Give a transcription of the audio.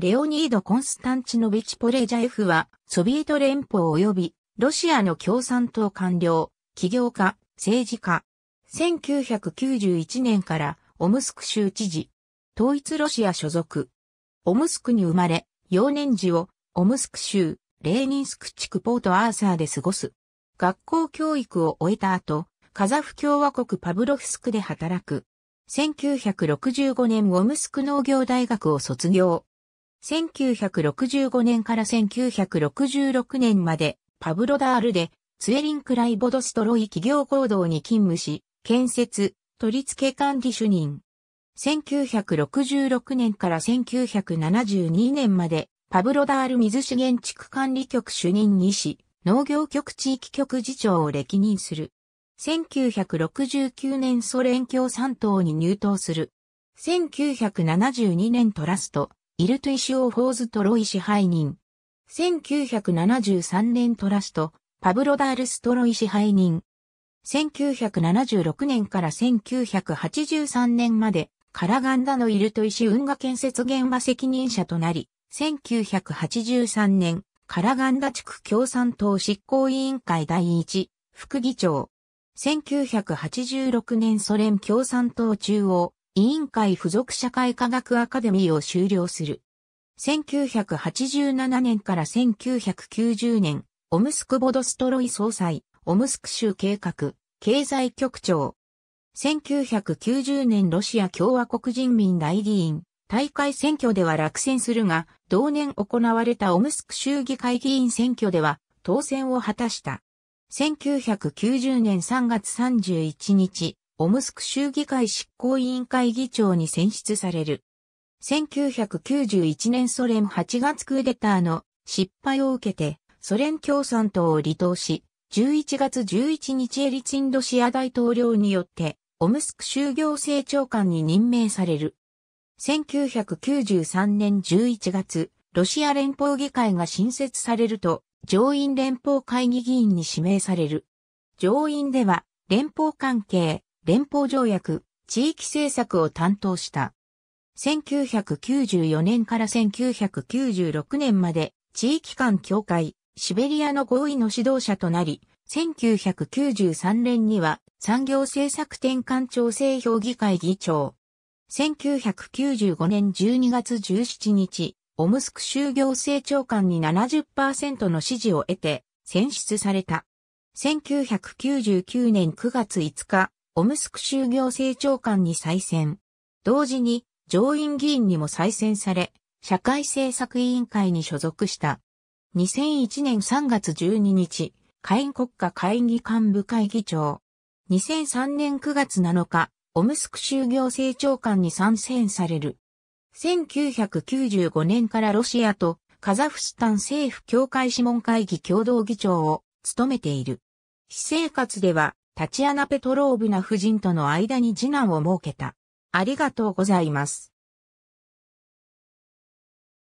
レオニード・コンスタンチノビチ・ポレジャエフは、ソビエト連邦及び、ロシアの共産党官僚、起業家、政治家。1991年から、オムスク州知事。統一ロシア所属。オムスクに生まれ、幼年時を、オムスク州、レーニンスク地区ポートアーサーで過ごす。学校教育を終えた後、カザフ共和国パブロフスクで働く。1965年オムスク農業大学を卒業。1965年から1966年まで、パブロダールで、ツエリンクライボドストロイ企業行動に勤務し、建設、取り付け管理主任。1966年から1972年まで、パブロダール水資源地区管理局主任にし、農業局地域局次長を歴任する。1969年ソ連共産党に入党する。1972年トラスト、イルトゥイシオ・フォーズ・トロイ支配人。1973年トラスト、パブロ・ダールス・トロイ支配人。1976年から1983年まで、カラガンダのイルトイシ運河建設現場責任者となり、1983年、カラガンダ地区共産党執行委員会第一、副議長。1986年ソ連共産党中央、委員会附属社会科学アカデミーを修了する。1987年から1990年、オムスクボドストロイ総裁、オムスク州計画、経済局長。1990年ロシア共和国人民代議員、大会選挙では落選するが、同年行われたオムスク州議会議員選挙では当選を果たした。1990年3月31日、オムスク州議会執行委員会議長に選出される。1991年ソ連8月クーデターの失敗を受けてソ連共産党を離党し、11月11日エリツィンドシア大統領によってオムスク州行政長官に任命される。1993年11月、ロシア連邦議会が新設されると、上院連邦会議議員に指名される。上院では、連邦関係、連邦条約、地域政策を担当した。1994年から1996年まで地域間協会、シベリアの合意の指導者となり、1993年には産業政策転換調整評議会議長。1995年12月17日、オムスク州行政長官に70%の支持を得て選出された。1999年9月5日、オムスク州行政長官に再選。同時に上院議員にも再選され、社会政策委員会に所属した。2001年3月12日、下院国家会議幹部会議長。2003年9月7日、オムスク州行政長官に参戦される。1995年からロシアとカザフスタン政府協会諮問会議共同議長を務めている。私生活ではタチアナ・ペトローブナ夫人との間に次男を設けた。ありがとうございます。